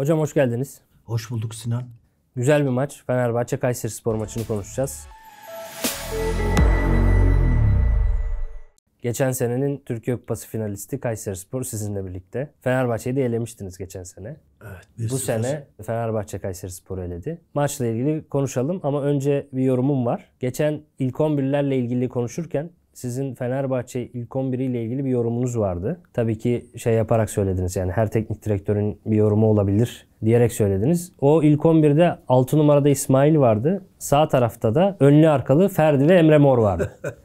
Hocam hoş geldiniz. Hoş bulduk Sinan. Güzel bir maç. Fenerbahçe Kayseri Spor maçını konuşacağız. Geçen senenin Türkiye Kupası finalisti Kayseri Spor sizinle birlikte. Fenerbahçe'yi de elemiştiniz geçen sene. Evet. Bir Bu sıfır. sene Fenerbahçe Kayseri Spor eledi. Maçla ilgili konuşalım ama önce bir yorumum var. Geçen ilk 11'lerle ilgili konuşurken sizin Fenerbahçe ilk 11 ile ilgili bir yorumunuz vardı. Tabii ki şey yaparak söylediniz yani her teknik direktörün bir yorumu olabilir diyerek söylediniz. O ilk 11'de 6 numarada İsmail vardı. Sağ tarafta da önlü arkalı Ferdi ve Emre Mor vardı.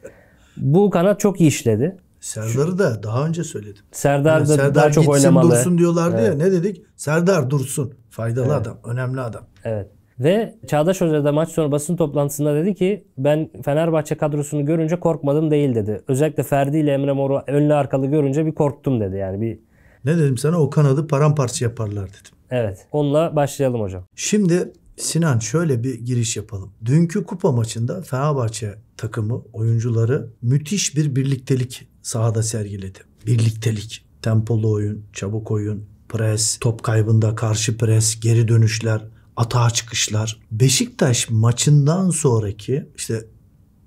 Bu kanat çok iyi işledi. Serdar'ı da daha önce söyledim. Serdar yani da Serdar daha çok gitsin, oynamalı. dursun diyorlardı evet. ya ne dedik? Serdar dursun. Faydalı evet. adam, önemli adam. Evet. Ve Çağdaş Hoca da maç sonra basın toplantısında dedi ki ben Fenerbahçe kadrosunu görünce korkmadım değil dedi. Özellikle Ferdi ile Emre Mor'u önlü arkalı görünce bir korktum dedi yani bir. Ne dedim sana o kanadı paramparça yaparlar dedim. Evet onunla başlayalım hocam. Şimdi Sinan şöyle bir giriş yapalım. Dünkü kupa maçında Fenerbahçe takımı oyuncuları müthiş bir birliktelik sahada sergiledi. Birliktelik, tempolu oyun, çabuk oyun, pres, top kaybında karşı pres, geri dönüşler, atağa çıkışlar. Beşiktaş maçından sonraki işte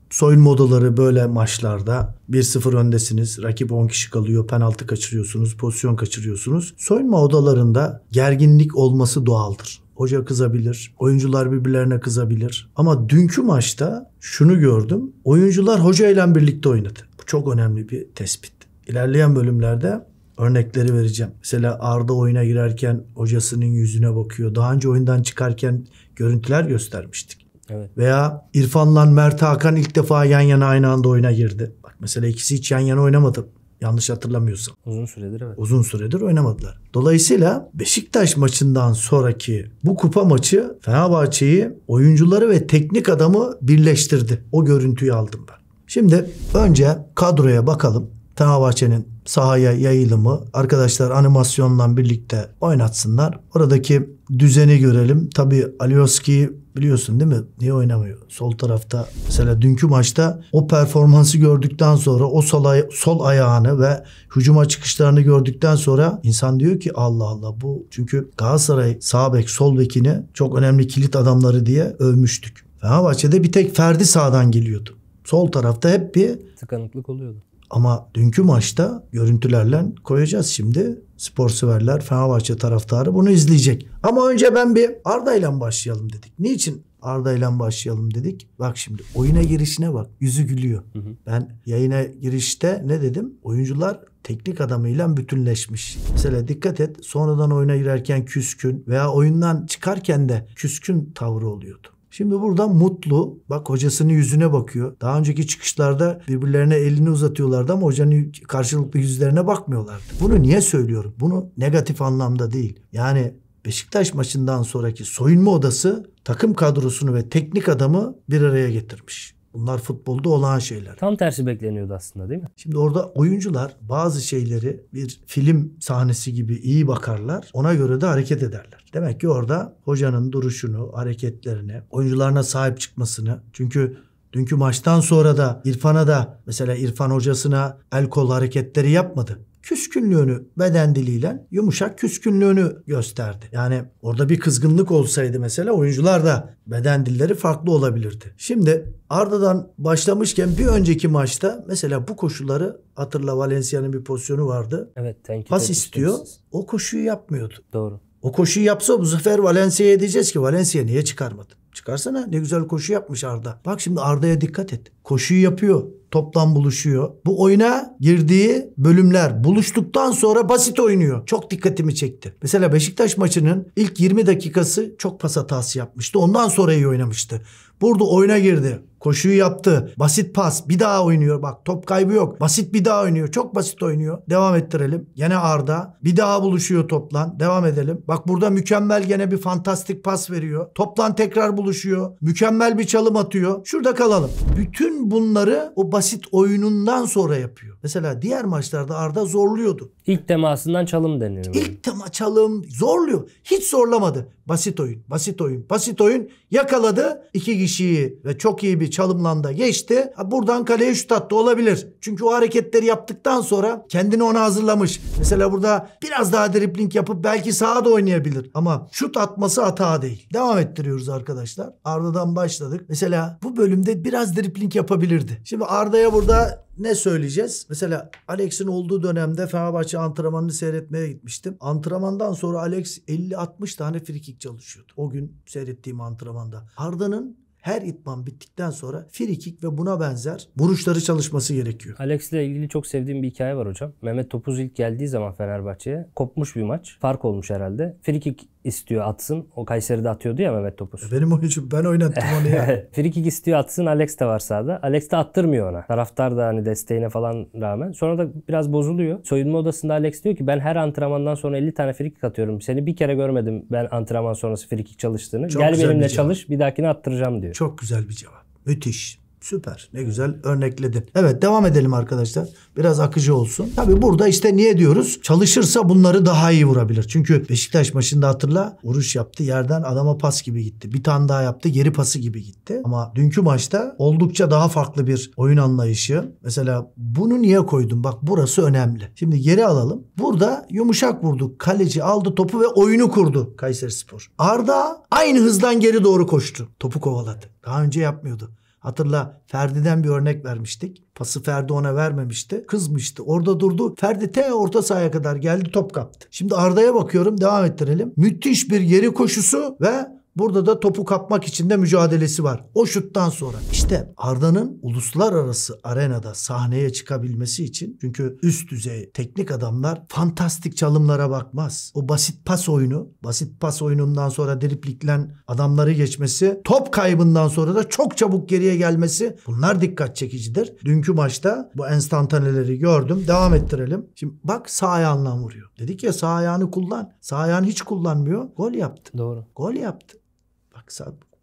soyunma odaları böyle maçlarda 1-0 öndesiniz. Rakip 10 kişi kalıyor. Penaltı kaçırıyorsunuz. Pozisyon kaçırıyorsunuz. Soyunma odalarında gerginlik olması doğaldır. Hoca kızabilir. Oyuncular birbirlerine kızabilir. Ama dünkü maçta şunu gördüm. Oyuncular hoca ile birlikte oynadı. Bu çok önemli bir tespit. İlerleyen bölümlerde örnekleri vereceğim. Mesela Arda oyuna girerken hocasının yüzüne bakıyor. Daha önce oyundan çıkarken görüntüler göstermiştik. Evet. Veya İrfan'la Mert Hakan ilk defa yan yana aynı anda oyuna girdi. Bak mesela ikisi hiç yan yana oynamadı. Yanlış hatırlamıyorsam. Uzun süredir evet. Uzun süredir oynamadılar. Dolayısıyla Beşiktaş maçından sonraki bu kupa maçı Fenerbahçe'yi oyuncuları ve teknik adamı birleştirdi. O görüntüyü aldım ben. Şimdi önce kadroya bakalım. Fenerbahçe'nin sahaya yayılımı arkadaşlar animasyonla birlikte oynatsınlar. Oradaki düzeni görelim. Tabi Alioski biliyorsun değil mi? Niye oynamıyor? Sol tarafta mesela dünkü maçta o performansı gördükten sonra o sol, ay- sol ayağını ve hücuma çıkışlarını gördükten sonra insan diyor ki Allah Allah bu çünkü Galatasaray sağ bek sol bekini çok önemli kilit adamları diye övmüştük. Fenerbahçe'de bir tek Ferdi sağdan geliyordu. Sol tarafta hep bir tıkanıklık oluyordu. Ama dünkü maçta görüntülerle koyacağız şimdi. Spor severler, Fenerbahçe taraftarı bunu izleyecek. Ama önce ben bir Arda başlayalım dedik. Niçin Arda başlayalım dedik. Bak şimdi oyuna girişine bak. Yüzü gülüyor. Hı hı. Ben yayına girişte ne dedim? Oyuncular teknik adamıyla bütünleşmiş. Mesela dikkat et sonradan oyuna girerken küskün veya oyundan çıkarken de küskün tavrı oluyordu. Şimdi burada mutlu. Bak hocasının yüzüne bakıyor. Daha önceki çıkışlarda birbirlerine elini uzatıyorlardı ama hocanın karşılıklı yüzlerine bakmıyorlardı. Bunu niye söylüyorum? Bunu negatif anlamda değil. Yani Beşiktaş maçından sonraki soyunma odası takım kadrosunu ve teknik adamı bir araya getirmiş. Bunlar futbolda olağan şeyler. Tam tersi bekleniyordu aslında değil mi? Şimdi orada oyuncular bazı şeyleri bir film sahnesi gibi iyi bakarlar. Ona göre de hareket ederler. Demek ki orada hocanın duruşunu, hareketlerini, oyuncularına sahip çıkmasını. Çünkü Dünkü maçtan sonra da İrfan'a da mesela İrfan hocasına el kol hareketleri yapmadı. Küskünlüğünü beden diliyle yumuşak küskünlüğünü gösterdi. Yani orada bir kızgınlık olsaydı mesela oyuncular da beden dilleri farklı olabilirdi. Şimdi Arda'dan başlamışken bir önceki maçta mesela bu koşulları hatırla Valencia'nın bir pozisyonu vardı. Evet. Tenkit Pas istiyor. Siz. O koşuyu yapmıyordu. Doğru. O koşuyu yapsa bu sefer Valencia'ya diyeceğiz ki Valencia niye çıkarmadı? Çıkarsana ne güzel koşu yapmış Arda. Bak şimdi Arda'ya dikkat et. Koşuyu yapıyor. Toptan buluşuyor. Bu oyuna girdiği bölümler buluştuktan sonra basit oynuyor. Çok dikkatimi çekti. Mesela Beşiktaş maçının ilk 20 dakikası çok pas hatası yapmıştı. Ondan sonra iyi oynamıştı. Burada oyuna girdi. Koşuyu yaptı. Basit pas. Bir daha oynuyor. Bak top kaybı yok. Basit bir daha oynuyor. Çok basit oynuyor. Devam ettirelim. Gene Arda. Bir daha buluşuyor toplan. Devam edelim. Bak burada mükemmel gene bir fantastik pas veriyor. Toplan tekrar buluşuyor. Mükemmel bir çalım atıyor. Şurada kalalım. Bütün bunları o basit oyunundan sonra yapıyor. Mesela diğer maçlarda Arda zorluyordu. İlk temasından çalım deniyor. İlk tema çalım zorluyor. Hiç zorlamadı. Basit oyun, basit oyun, basit oyun yakaladı. iki kişi kişiyi ve çok iyi bir çalımlanda geçti. Buradan kaleye şut attı olabilir. Çünkü o hareketleri yaptıktan sonra kendini ona hazırlamış. Mesela burada biraz daha dripling yapıp belki sağa da oynayabilir. Ama şut atması hata değil. Devam ettiriyoruz arkadaşlar. Arda'dan başladık. Mesela bu bölümde biraz dripling yapabilirdi. Şimdi Arda'ya burada ne söyleyeceğiz? Mesela Alex'in olduğu dönemde Fenerbahçe antrenmanını seyretmeye gitmiştim. Antrenmandan sonra Alex 50-60 tane frikik çalışıyordu. O gün seyrettiğim antrenmanda. Arda'nın her itman bittikten sonra frikik ve buna benzer vuruşları çalışması gerekiyor. Alex ile ilgili çok sevdiğim bir hikaye var hocam. Mehmet Topuz ilk geldiği zaman Fenerbahçe'ye kopmuş bir maç. Fark olmuş herhalde. Frikik istiyor atsın. O Kayseri'de atıyordu ya Mehmet Topuz. E, benim oyuncum ben oynattım onu ya. Frikik istiyor atsın Alex de var sahada. Alex de attırmıyor ona. Taraftar da hani desteğine falan rağmen. Sonra da biraz bozuluyor. Soyunma odasında Alex diyor ki ben her antrenmandan sonra 50 tane frikik atıyorum. Seni bir kere görmedim ben antrenman sonrası frikik çalıştığını. Çok Gel benimle çalış bir dahakini attıracağım diyor. Çok güzel bir cevap. Müthiş. Süper. Ne güzel örnekledin. Evet devam edelim arkadaşlar. Biraz akıcı olsun. Tabii burada işte niye diyoruz? Çalışırsa bunları daha iyi vurabilir. Çünkü Beşiktaş maçında hatırla vuruş yaptı. Yerden adama pas gibi gitti. Bir tane daha yaptı. Geri pası gibi gitti. Ama dünkü maçta oldukça daha farklı bir oyun anlayışı. Mesela bunu niye koydum? Bak burası önemli. Şimdi geri alalım. Burada yumuşak vurduk. Kaleci aldı topu ve oyunu kurdu Kayseri Spor. Arda aynı hızdan geri doğru koştu. Topu kovaladı. Daha önce yapmıyordu. Hatırla Ferdi'den bir örnek vermiştik. Pası Ferdi ona vermemişti. Kızmıştı. Orada durdu. Ferdi te orta sahaya kadar geldi top kaptı. Şimdi Arda'ya bakıyorum devam ettirelim. Müthiş bir geri koşusu ve Burada da topu kapmak için de mücadelesi var. O şuttan sonra. İşte Arda'nın uluslararası arenada sahneye çıkabilmesi için çünkü üst düzey teknik adamlar fantastik çalımlara bakmaz. O basit pas oyunu, basit pas oyunundan sonra dripliklen adamları geçmesi, top kaybından sonra da çok çabuk geriye gelmesi bunlar dikkat çekicidir. Dünkü maçta bu enstantaneleri gördüm. Devam ettirelim. Şimdi bak sağ ayağından vuruyor. Dedik ya sağ ayağını kullan. Sağ ayağını hiç kullanmıyor. Gol yaptı. Doğru. Gol yaptı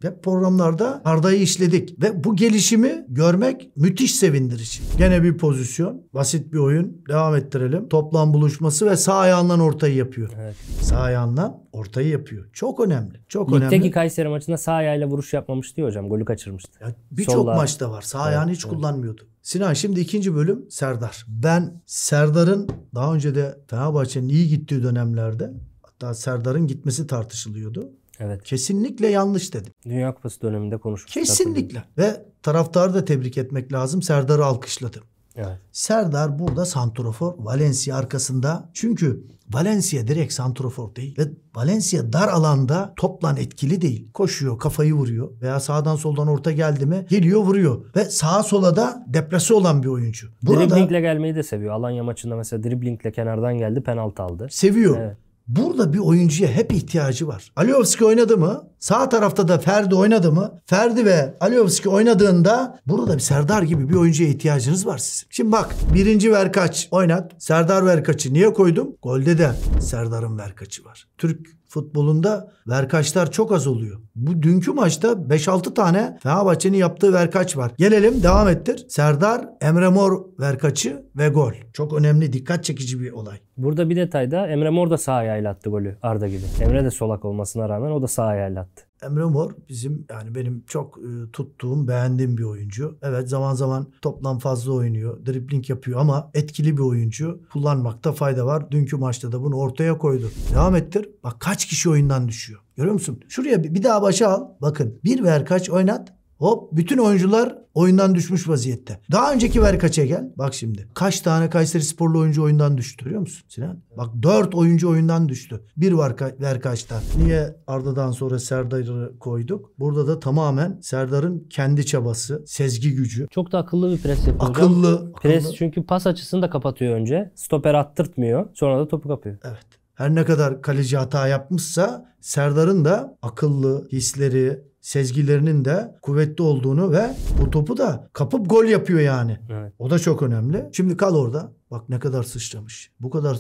ve programlarda Arda'yı işledik. Ve bu gelişimi görmek müthiş sevindirici. Gene bir pozisyon. Basit bir oyun. Devam ettirelim. Toplam buluşması ve sağ ayağından ortayı yapıyor. Evet. Sağ ayağından ortayı yapıyor. Çok önemli. Çok Lig'deki önemli. Lig'deki Kayseri maçında sağ ayağıyla vuruş yapmamış diyor hocam. Golü kaçırmıştı. Birçok maçta var. Sağ ayağını evet, hiç evet. kullanmıyordu. Sinan şimdi ikinci bölüm Serdar. Ben Serdar'ın daha önce de Fenerbahçe'nin iyi gittiği dönemlerde hatta Serdar'ın gitmesi tartışılıyordu. Evet. Kesinlikle yanlış dedim. Dünya Kupası döneminde konuştuk. Kesinlikle. Ve taraftarı da tebrik etmek lazım. Serdar'ı alkışladım. Evet. Serdar burada santrofor Valencia arkasında. Çünkü Valencia direkt santrofor değil ve Valencia dar alanda toplan etkili değil. Koşuyor, kafayı vuruyor veya sağdan soldan orta geldi mi geliyor vuruyor ve sağa sola da depresi olan bir oyuncu. Burada, driblingle gelmeyi de seviyor. Alanya maçında mesela driblingle kenardan geldi penaltı aldı. Seviyor. Evet. Burada bir oyuncuya hep ihtiyacı var. Aliyovski oynadı mı? Sağ tarafta da Ferdi oynadı mı? Ferdi ve Aliyovski oynadığında burada bir Serdar gibi bir oyuncuya ihtiyacınız var sizin. Şimdi bak birinci Verkaç oynat. Serdar Verkaç'ı niye koydum? Golde de Serdar'ın Verkaç'ı var. Türk futbolunda verkaçlar çok az oluyor. Bu dünkü maçta 5-6 tane Fenerbahçe'nin yaptığı verkaç var. Gelelim devam ettir. Serdar Emre Mor verkaçı ve gol. Çok önemli dikkat çekici bir olay. Burada bir detay da Emre Mor da sağ ayağıyla attı golü Arda gibi. Emre de solak olmasına rağmen o da sağ ayağıyla attı. Emre Mor bizim yani benim çok e, tuttuğum, beğendiğim bir oyuncu. Evet zaman zaman toplam fazla oynuyor, dribbling yapıyor ama etkili bir oyuncu. Kullanmakta fayda var. Dünkü maçta da bunu ortaya koydu. Devam ettir. Bak kaç kişi oyundan düşüyor. Görüyor musun? Şuraya bir, bir daha başa al. Bakın bir ver kaç oynat. Hop bütün oyuncular oyundan düşmüş vaziyette. Daha önceki ver kaça gel. Bak şimdi. Kaç tane Kayseri sporlu oyuncu oyundan düştü görüyor musun Sinan? Bak dört oyuncu oyundan düştü. Bir var ka ver kaçta. Niye Arda'dan sonra Serdar'ı koyduk? Burada da tamamen Serdar'ın kendi çabası, sezgi gücü. Çok da akıllı bir pres yapıyor. Akıllı, akıllı. çünkü pas açısını da kapatıyor önce. Stoper attırtmıyor. Sonra da topu kapıyor. Evet. Her ne kadar kaleci hata yapmışsa Serdar'ın da akıllı, hisleri, sezgilerinin de kuvvetli olduğunu ve bu topu da kapıp gol yapıyor yani. Evet. O da çok önemli. Şimdi kal orada. Bak ne kadar sıçramış. Bu kadar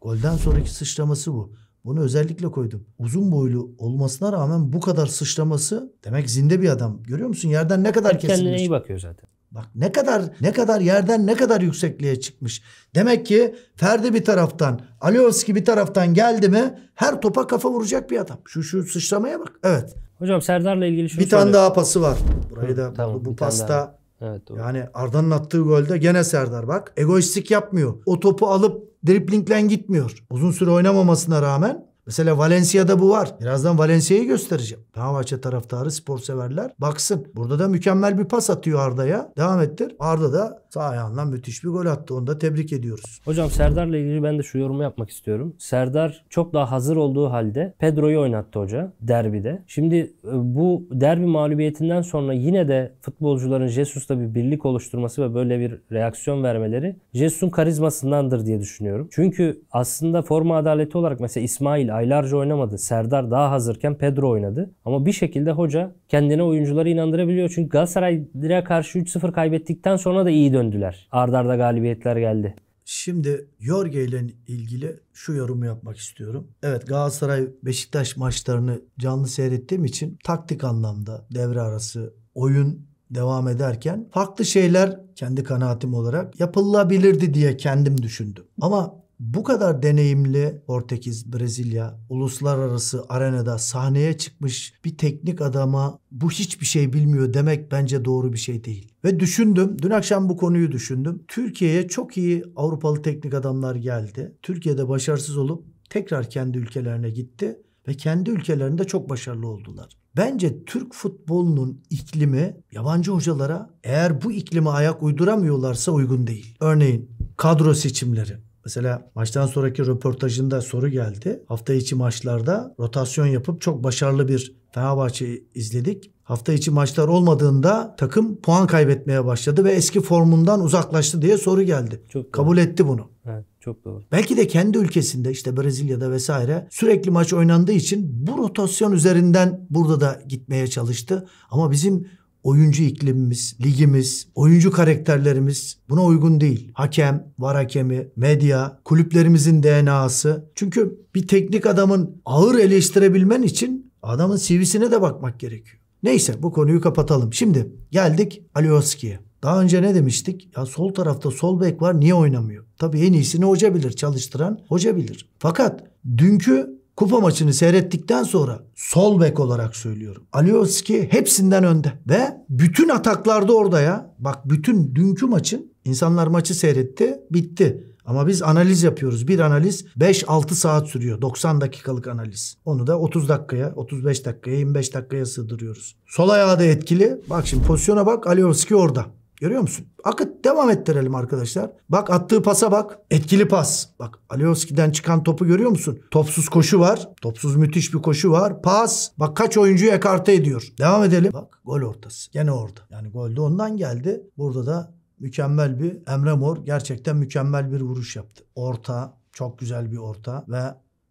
golden sonraki sıçraması bu. Bunu özellikle koydum. Uzun boylu olmasına rağmen bu kadar sıçraması demek zinde bir adam. Görüyor musun? Yerden ne kadar kesilmiş. Kendine iyi bakıyor zaten. Bak ne kadar ne kadar yerden ne kadar yüksekliğe çıkmış. Demek ki Ferdi bir taraftan, Alioski bir taraftan geldi mi her topa kafa vuracak bir adam. Şu şu sıçramaya bak. Evet. Hocam Serdar'la ilgili şunu Bir tane daha pası var. Burayı da tamam, bu, bu pasta Evet, doğru. yani Arda'nın attığı golde gene Serdar bak. Egoistik yapmıyor. O topu alıp driplinglen gitmiyor. Uzun süre oynamamasına rağmen Mesela Valencia'da bu var. Birazdan Valencia'yı göstereceğim. Fenerbahçe taraftarı spor severler baksın. Burada da mükemmel bir pas atıyor Arda'ya. Devam ettir. Arda da sağ ayağından müthiş bir gol attı. Onu da tebrik ediyoruz. Hocam Serdar'la ilgili ben de şu yorumu yapmak istiyorum. Serdar çok daha hazır olduğu halde Pedro'yu oynattı hoca derbide. Şimdi e, bu derbi mağlubiyetinden sonra yine de futbolcuların Jesus'la bir birlik oluşturması ve böyle bir reaksiyon vermeleri Jesus'un karizmasındandır diye düşünüyorum. Çünkü aslında forma adaleti olarak mesela İsmail aylarca oynamadı. Serdar daha hazırken Pedro oynadı. Ama bir şekilde hoca kendine oyuncuları inandırabiliyor. Çünkü Galatasaray'a karşı 3-0 kaybettikten sonra da iyi döndüler. Arda Ardarda galibiyetler geldi. Şimdi Jorge ile ilgili şu yorumu yapmak istiyorum. Evet Galatasaray Beşiktaş maçlarını canlı seyrettiğim için taktik anlamda devre arası oyun devam ederken farklı şeyler kendi kanaatim olarak yapılabilirdi diye kendim düşündüm. Ama bu kadar deneyimli Portekiz, Brezilya uluslararası arenada sahneye çıkmış bir teknik adama bu hiçbir şey bilmiyor demek bence doğru bir şey değil. Ve düşündüm, dün akşam bu konuyu düşündüm. Türkiye'ye çok iyi Avrupalı teknik adamlar geldi. Türkiye'de başarısız olup tekrar kendi ülkelerine gitti ve kendi ülkelerinde çok başarılı oldular. Bence Türk futbolunun iklimi yabancı hocalara eğer bu iklime ayak uyduramıyorlarsa uygun değil. Örneğin kadro seçimleri. Mesela maçtan sonraki röportajında soru geldi. Hafta içi maçlarda rotasyon yapıp çok başarılı bir Fenerbahçe izledik. Hafta içi maçlar olmadığında takım puan kaybetmeye başladı ve eski formundan uzaklaştı diye soru geldi. Çok Kabul etti bunu. Evet. Çok doğru. Belki de kendi ülkesinde işte Brezilya'da vesaire sürekli maç oynandığı için bu rotasyon üzerinden burada da gitmeye çalıştı. Ama bizim oyuncu iklimimiz, ligimiz, oyuncu karakterlerimiz buna uygun değil. Hakem, var hakemi, medya, kulüplerimizin DNA'sı. Çünkü bir teknik adamın ağır eleştirebilmen için adamın CV'sine de bakmak gerekiyor. Neyse bu konuyu kapatalım. Şimdi geldik Alioski'ye. Daha önce ne demiştik? Ya sol tarafta sol bek var niye oynamıyor? Tabii en iyisini hoca bilir, çalıştıran hoca bilir. Fakat dünkü kupa maçını seyrettikten sonra sol bek olarak söylüyorum. Alioski hepsinden önde ve bütün ataklarda orada ya. Bak bütün dünkü maçın insanlar maçı seyretti bitti. Ama biz analiz yapıyoruz. Bir analiz 5-6 saat sürüyor. 90 dakikalık analiz. Onu da 30 dakikaya, 35 dakikaya, 25 dakikaya sığdırıyoruz. Sol ayağı da etkili. Bak şimdi pozisyona bak. Alioski orada. Görüyor musun? Akıt devam ettirelim arkadaşlar. Bak attığı pasa bak. Etkili pas. Bak Alioski'den çıkan topu görüyor musun? Topsuz koşu var. Topsuz müthiş bir koşu var. Pas. Bak kaç oyuncuyu ekarte ediyor. Devam edelim. Bak gol ortası. Gene orada. Yani golde ondan geldi. Burada da mükemmel bir Emre Mor gerçekten mükemmel bir vuruş yaptı. Orta çok güzel bir orta ve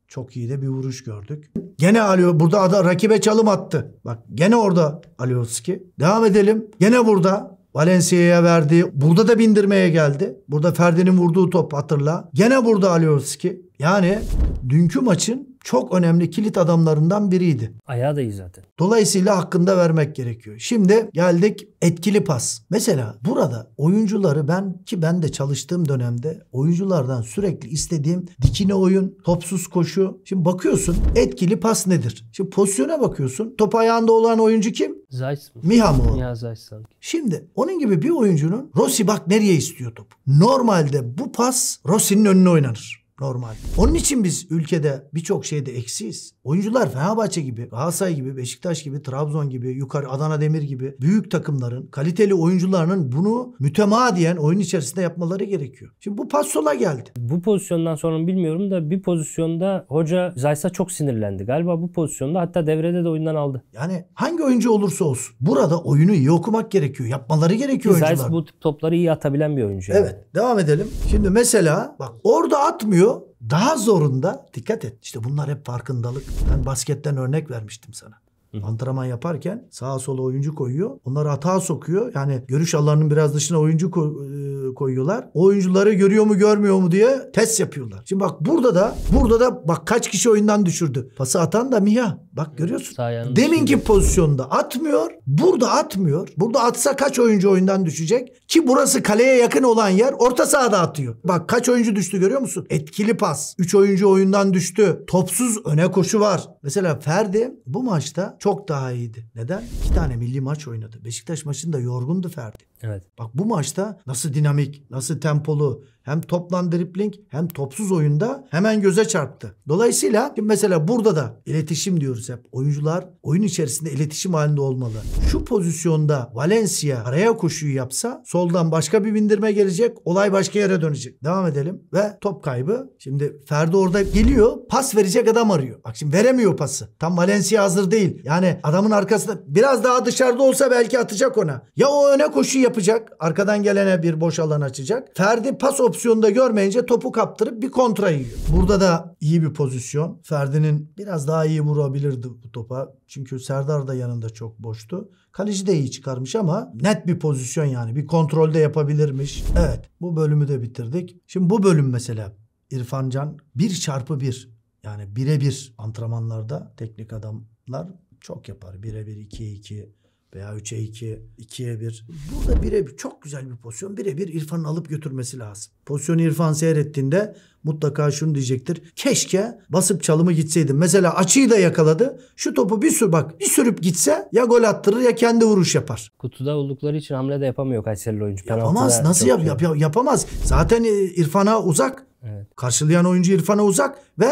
çok iyi de bir vuruş gördük. Gene Alio burada ada rakibe çalım attı. Bak gene orada Alioski. Devam edelim. Gene burada Valencia'ya verdi. Burada da bindirmeye geldi. Burada Ferdi'nin vurduğu top hatırla. Gene burada Alioski. Yani dünkü maçın çok önemli kilit adamlarından biriydi. Ayağı da iyi zaten. Dolayısıyla hakkında vermek gerekiyor. Şimdi geldik etkili pas. Mesela burada oyuncuları ben ki ben de çalıştığım dönemde oyunculardan sürekli istediğim dikine oyun, topsuz koşu. Şimdi bakıyorsun etkili pas nedir? Şimdi pozisyona bakıyorsun. Top ayağında olan oyuncu kim? Zayt mı? Miha mı o? Ya Zayt sanki. Şimdi onun gibi bir oyuncunun Rossi bak nereye istiyor top. Normalde bu pas Rossi'nin önüne oynanır normal. Onun için biz ülkede birçok şeyde eksiyiz. Oyuncular Fenerbahçe gibi, Galatasaray gibi, Beşiktaş gibi, Trabzon gibi, yukarı Adana Demir gibi büyük takımların kaliteli oyuncularının bunu mütemadiyen oyun içerisinde yapmaları gerekiyor. Şimdi bu pas sola geldi. Bu pozisyondan sonra bilmiyorum da bir pozisyonda hoca Zaysa çok sinirlendi. Galiba bu pozisyonda hatta devrede de oyundan aldı. Yani hangi oyuncu olursa olsun burada oyunu iyi okumak gerekiyor. Yapmaları gerekiyor oyuncular. Zaysa bu tip topları iyi atabilen bir oyuncu. Yani. Evet. Devam edelim. Şimdi mesela bak orada atmıyor daha zorunda dikkat et. İşte bunlar hep farkındalık. Ben basketten örnek vermiştim sana hı Antrenman yaparken sağa sola oyuncu koyuyor. Onları hata sokuyor. Yani görüş alanının biraz dışına oyuncu e, koyuyorlar. O oyuncuları görüyor mu görmüyor mu diye test yapıyorlar. Şimdi bak burada da burada da bak kaç kişi oyundan düşürdü. Pası atan da Miha. Bak görüyorsun. Deminki pozisyonda atmıyor. Burada atmıyor. Burada atsa kaç oyuncu oyundan düşecek? Ki burası kaleye yakın olan yer. Orta sahada atıyor. Bak kaç oyuncu düştü görüyor musun? Etkili pas. 3 oyuncu oyundan düştü. Topsuz öne koşu var. Mesela Ferdi bu maçta çok daha iyiydi. Neden? İki tane milli maç oynadı. Beşiktaş maçında yorgundu Ferdi. Evet. Bak bu maçta nasıl dinamik, nasıl tempolu, hem toplan dribling hem topsuz oyunda hemen göze çarptı. Dolayısıyla mesela burada da iletişim diyoruz hep. Oyuncular oyun içerisinde iletişim halinde olmalı. Şu pozisyonda Valencia araya koşuyu yapsa soldan başka bir bindirme gelecek. Olay başka yere dönecek. Devam edelim. Ve top kaybı. Şimdi Ferdi orada geliyor. Pas verecek adam arıyor. Bak şimdi veremiyor pası. Tam Valencia hazır değil. Yani adamın arkasında biraz daha dışarıda olsa belki atacak ona. Ya o öne koşu yapacak. Arkadan gelene bir boş alan açacak. Ferdi pas opsiyonu opsiyonda görmeyince topu kaptırıp bir kontra yiyor. Burada da iyi bir pozisyon. Ferdi'nin biraz daha iyi vurabilirdi bu topa. Çünkü Serdar da yanında çok boştu. Kaleci de iyi çıkarmış ama net bir pozisyon yani. Bir kontrolde yapabilirmiş. Evet bu bölümü de bitirdik. Şimdi bu bölüm mesela İrfan Can 1 çarpı 1 yani birebir antrenmanlarda teknik adamlar çok yapar. Birebir 2'ye 2 veya 3'e 2, 2'ye 1. Burada birebir çok güzel bir pozisyon. Birebir İrfan'ın alıp götürmesi lazım. Pozisyonu İrfan seyrettiğinde mutlaka şunu diyecektir. Keşke basıp çalımı gitseydim. Mesela açıyı da yakaladı. Şu topu bir sür bak bir sürüp gitse ya gol attırır ya kendi vuruş yapar. Kutuda oldukları için hamle de yapamıyor Kayserili oyuncu. Yapamaz. Nasıl yap, şey yap, yap, yapamaz. Zaten İrfan'a uzak. Evet. Karşılayan oyuncu İrfan'a uzak ve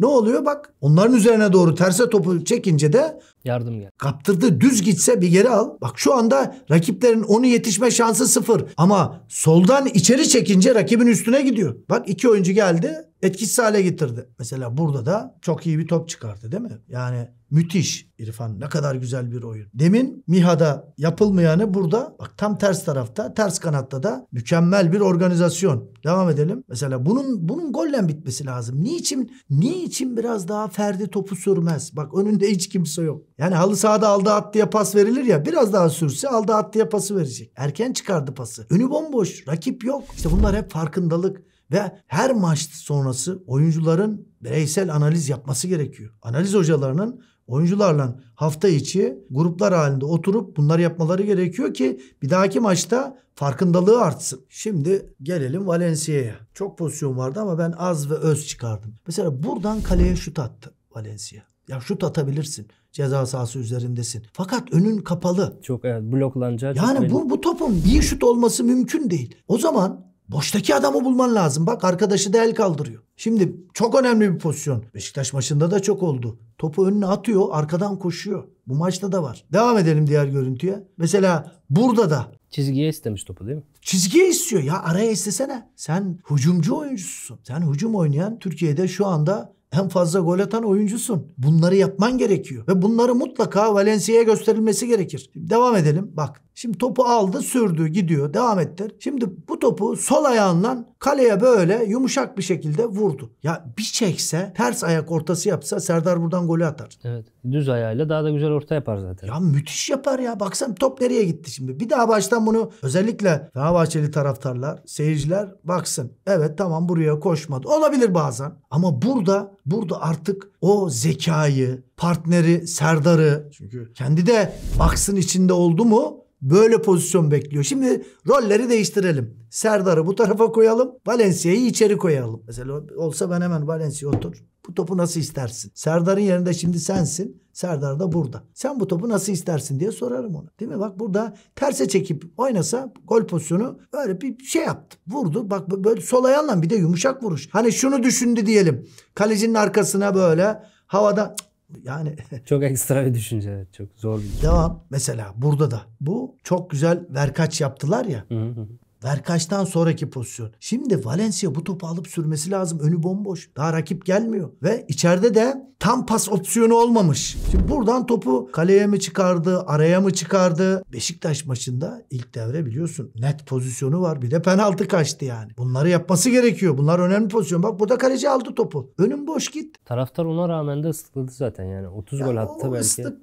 ne oluyor bak onların üzerine doğru terse topu çekince de yardım gel. Kaptırdı düz gitse bir geri al. Bak şu anda rakiplerin onu yetişme şansı sıfır. Ama soldan içeri çekince rakibin üstüne gidiyor. Bak iki oyuncu geldi etkisiz hale getirdi. Mesela burada da çok iyi bir top çıkardı değil mi? Yani müthiş İrfan ne kadar güzel bir oyun. Demin Miha'da yapılmayanı burada bak tam ters tarafta ters kanatta da mükemmel bir organizasyon. Devam edelim. Mesela bunun bunun golle bitmesi lazım. Niçin niçin biraz daha Ferdi topu sürmez? Bak önünde hiç kimse yok. Yani halı sahada aldı at diye pas verilir ya biraz daha sürse aldı at diye pası verecek. Erken çıkardı pası. Önü bomboş. Rakip yok. İşte bunlar hep farkındalık. Ve her maç sonrası oyuncuların bireysel analiz yapması gerekiyor. Analiz hocalarının oyuncularla hafta içi gruplar halinde oturup bunları yapmaları gerekiyor ki bir dahaki maçta farkındalığı artsın. Şimdi gelelim Valencia'ya. Çok pozisyon vardı ama ben az ve öz çıkardım. Mesela buradan kaleye şut attı Valencia. Ya şut atabilirsin. Ceza sahası üzerindesin. Fakat önün kapalı. Çok evet bloklanacağı. Yani bu, bu topun bir şut olması mümkün değil. O zaman Boştaki adamı bulman lazım. Bak arkadaşı da el kaldırıyor. Şimdi çok önemli bir pozisyon. Beşiktaş maçında da çok oldu. Topu önüne atıyor, arkadan koşuyor. Bu maçta da var. Devam edelim diğer görüntüye. Mesela burada da Çizgiye istemiş topu değil mi? Çizgiye istiyor ya araya istesene. Sen hücumcu oyuncusun. Sen hücum oynayan Türkiye'de şu anda en fazla gol atan oyuncusun. Bunları yapman gerekiyor. Ve bunları mutlaka Valencia'ya gösterilmesi gerekir. Devam edelim. Bak Şimdi topu aldı sürdü gidiyor devam ettir. Şimdi bu topu sol ayağından kaleye böyle yumuşak bir şekilde vurdu. Ya bir çekse ters ayak ortası yapsa Serdar buradan golü atar. Evet düz ayağıyla daha da güzel orta yapar zaten. Ya müthiş yapar ya baksan top nereye gitti şimdi. Bir daha baştan bunu özellikle Fenerbahçeli taraftarlar seyirciler baksın. Evet tamam buraya koşmadı. Olabilir bazen ama burada burada artık o zekayı partneri Serdar'ı çünkü kendi de baksın içinde oldu mu böyle pozisyon bekliyor. Şimdi rolleri değiştirelim. Serdar'ı bu tarafa koyalım. Valencia'yı içeri koyalım. Mesela olsa ben hemen Valencia otur. Bu topu nasıl istersin? Serdar'ın yerinde şimdi sensin. Serdar da burada. Sen bu topu nasıl istersin diye sorarım ona. Değil mi? Bak burada terse çekip oynasa gol pozisyonu böyle bir şey yaptı. Vurdu. Bak böyle sol ayağından bir de yumuşak vuruş. Hani şunu düşündü diyelim. Kalecinin arkasına böyle havada yani çok ekstra bir düşünce çok zor bir düşünce. Devam mesela burada da bu çok güzel verkaç yaptılar ya. Hı hı. Berkaç'tan sonraki pozisyon. Şimdi Valencia bu topu alıp sürmesi lazım. Önü bomboş. Daha rakip gelmiyor. Ve içeride de tam pas opsiyonu olmamış. Şimdi buradan topu kaleye mi çıkardı, araya mı çıkardı? Beşiktaş maçında ilk devre biliyorsun net pozisyonu var. Bir de penaltı kaçtı yani. Bunları yapması gerekiyor. Bunlar önemli pozisyon. Bak burada kaleci aldı topu. Önüm boş git. Taraftar ona rağmen de ıslıkladı zaten yani. 30 ya gol attı belki. Islık,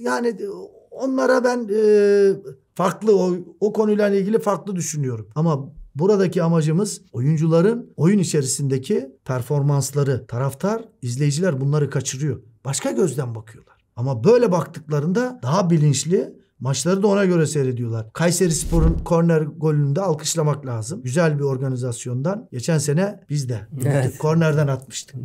yani Onlara ben e, farklı o, o konuyla ilgili farklı düşünüyorum. Ama Buradaki amacımız oyuncuların oyun içerisindeki performansları. Taraftar, izleyiciler bunları kaçırıyor. Başka gözden bakıyorlar. Ama böyle baktıklarında daha bilinçli Maçları da ona göre seyrediyorlar. Kayseri Spor'un korner golünü de alkışlamak lazım. Güzel bir organizasyondan. Geçen sene biz de evet. kornerden atmıştık.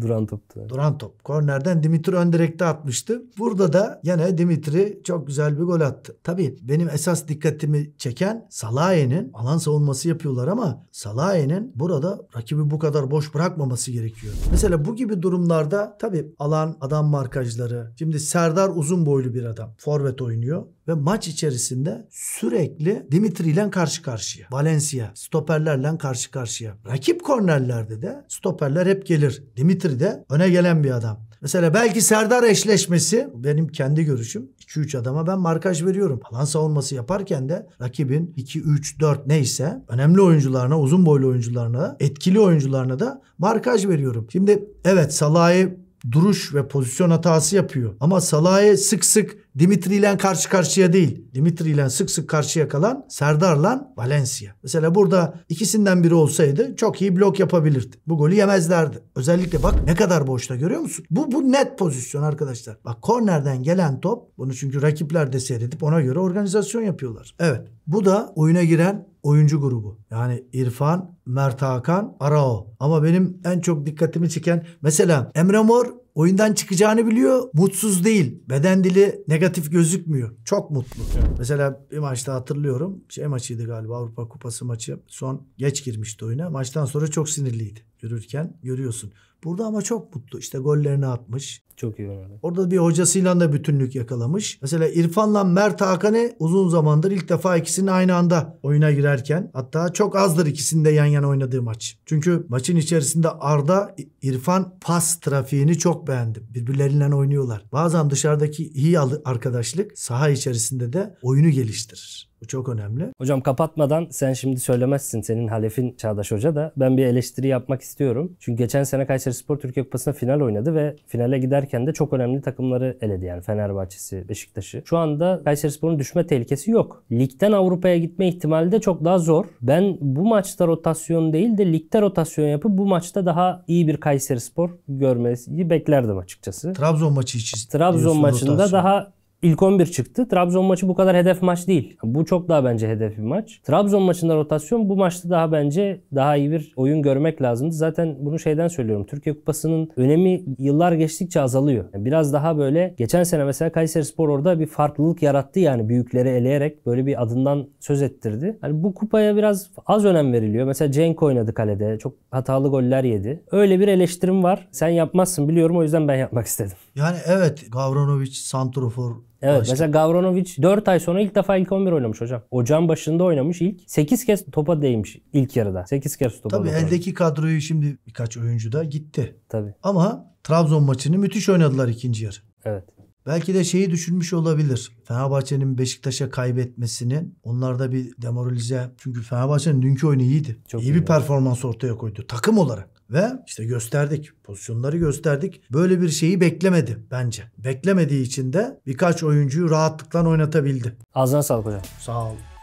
Duran toptu. Duran top. Kornerden Dimitri Öndirek'te atmıştı. Burada da yine Dimitri çok güzel bir gol attı. Tabii benim esas dikkatimi çeken Salaye'nin alan savunması yapıyorlar ama Salaye'nin burada rakibi bu kadar boş bırakmaması gerekiyor. Mesela bu gibi durumlarda tabii alan adam markajları. Şimdi Serdar uzun boylu bir adam. Forvet oynuyor ve maç içerisinde sürekli Dimitri ile karşı karşıya. Valencia stoperlerle karşı karşıya. Rakip kornerlerde de stoperler hep gelir. Dimitri de öne gelen bir adam. Mesela belki Serdar eşleşmesi benim kendi görüşüm. 2-3 adama ben markaj veriyorum. Alan savunması yaparken de rakibin 2-3-4 neyse önemli oyuncularına, uzun boylu oyuncularına, etkili oyuncularına da markaj veriyorum. Şimdi evet Salah'ı duruş ve pozisyon hatası yapıyor. Ama Salah'ı sık sık Dimitri ile karşı karşıya değil. Dimitri ile sık sık karşıya kalan Serdar ile Valencia. Mesela burada ikisinden biri olsaydı çok iyi blok yapabilirdi. Bu golü yemezlerdi. Özellikle bak ne kadar boşta görüyor musun? Bu bu net pozisyon arkadaşlar. Bak kornerden gelen top bunu çünkü rakipler de seyredip ona göre organizasyon yapıyorlar. Evet. Bu da oyuna giren oyuncu grubu. Yani İrfan, Mert Hakan, Arao. Ama benim en çok dikkatimi çeken mesela Emre Mor oyundan çıkacağını biliyor. Mutsuz değil. Beden dili negatif gözükmüyor. Çok mutlu. Mesela bir maçta hatırlıyorum. Şey maçıydı galiba Avrupa Kupası maçı. Son geç girmişti oyuna. Maçtan sonra çok sinirliydi. Yürürken görüyorsun. Burada ama çok mutlu. İşte gollerini atmış. Çok iyi oynadı. Orada bir hocasıyla da bütünlük yakalamış. Mesela İrfan'la Mert Hakan'ı uzun zamandır ilk defa ikisinin aynı anda oyuna girerken hatta çok azdır ikisinin de yan yana oynadığı maç. Çünkü maçın içerisinde Arda İrfan pas trafiğini çok beğendi. Birbirleriyle oynuyorlar. Bazen dışarıdaki iyi arkadaşlık saha içerisinde de oyunu geliştirir. Bu çok önemli. Hocam kapatmadan sen şimdi söylemezsin. Senin halefin Çağdaş Hoca da. Ben bir eleştiri yapmak istiyorum. Çünkü geçen sene Kayseri Spor Türkiye Kupasına final oynadı ve finale giderken de çok önemli takımları eledi. Yani Fenerbahçe'si, Beşiktaş'ı. Şu anda Kayseri Spor'un düşme tehlikesi yok. Ligden Avrupa'ya gitme ihtimali de çok daha zor. Ben bu maçta rotasyon değil de ligde rotasyon yapıp bu maçta daha iyi bir Kayseri Spor görmeyi beklerdim açıkçası. Trabzon maçı için. Trabzon maçında rotasyon. daha İlk 11 çıktı. Trabzon maçı bu kadar hedef maç değil. Bu çok daha bence hedef bir maç. Trabzon maçında rotasyon bu maçta daha bence daha iyi bir oyun görmek lazımdı. Zaten bunu şeyden söylüyorum. Türkiye Kupası'nın önemi yıllar geçtikçe azalıyor. biraz daha böyle geçen sene mesela Kayseri Spor orada bir farklılık yarattı yani büyükleri eleyerek böyle bir adından söz ettirdi. Yani bu kupaya biraz az önem veriliyor. Mesela Cenk oynadı kalede. Çok hatalı goller yedi. Öyle bir eleştirim var. Sen yapmazsın biliyorum o yüzden ben yapmak istedim. Yani evet Gavronovic, Santrofor, Evet işte. mesela Gavronovic 4 ay sonra ilk defa ilk 11 oynamış hocam. Ocağın başında oynamış ilk. 8 kez topa değmiş ilk yarıda. 8 kez topa Tabii eldeki kadroyu şimdi birkaç oyuncu da gitti. Tabii. Ama Trabzon maçını müthiş oynadılar ikinci yarı. Evet. Belki de şeyi düşünmüş olabilir. Fenerbahçe'nin Beşiktaş'a kaybetmesinin onlarda bir demoralize. Çünkü Fenerbahçe'nin dünkü oyunu iyiydi. Çok iyi, iyi bir performans ortaya koydu takım olarak. Ve işte gösterdik. Pozisyonları gösterdik. Böyle bir şeyi beklemedi bence. Beklemediği için de birkaç oyuncuyu rahatlıkla oynatabildi. Ağzına sağlık hocam. Sağ ol.